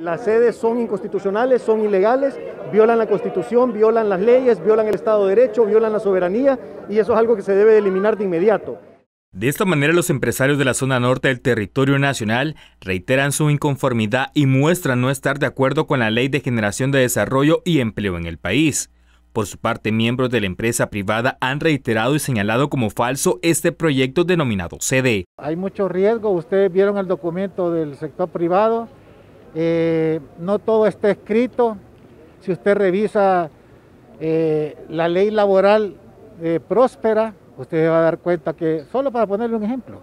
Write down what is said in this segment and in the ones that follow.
Las sedes son inconstitucionales, son ilegales, violan la Constitución, violan las leyes, violan el Estado de Derecho, violan la soberanía y eso es algo que se debe eliminar de inmediato. De esta manera los empresarios de la zona norte del territorio nacional reiteran su inconformidad y muestran no estar de acuerdo con la ley de generación de desarrollo y empleo en el país. Por su parte, miembros de la empresa privada han reiterado y señalado como falso este proyecto denominado sede. Hay mucho riesgo, ustedes vieron el documento del sector privado, eh, no todo está escrito. Si usted revisa eh, la ley laboral próspera, usted va a dar cuenta que, solo para ponerle un ejemplo,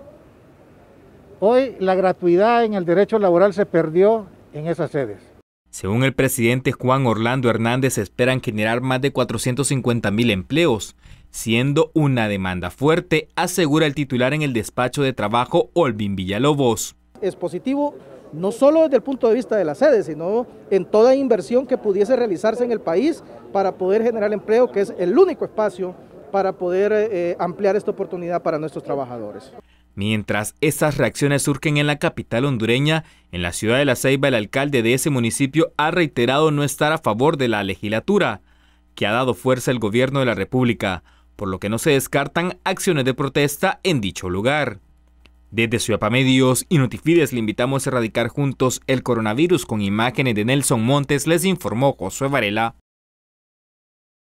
hoy la gratuidad en el derecho laboral se perdió en esas sedes. Según el presidente Juan Orlando Hernández, esperan generar más de 450 mil empleos, siendo una demanda fuerte, asegura el titular en el despacho de trabajo Olvin Villalobos. Es positivo no solo desde el punto de vista de la sede, sino en toda inversión que pudiese realizarse en el país para poder generar empleo, que es el único espacio para poder eh, eh, ampliar esta oportunidad para nuestros trabajadores. Mientras estas reacciones surgen en la capital hondureña, en la ciudad de La Ceiba el alcalde de ese municipio ha reiterado no estar a favor de la legislatura, que ha dado fuerza al gobierno de la República, por lo que no se descartan acciones de protesta en dicho lugar. Desde Ciudad Medios y Notifides le invitamos a erradicar juntos el coronavirus con imágenes de Nelson Montes, les informó Josué Varela.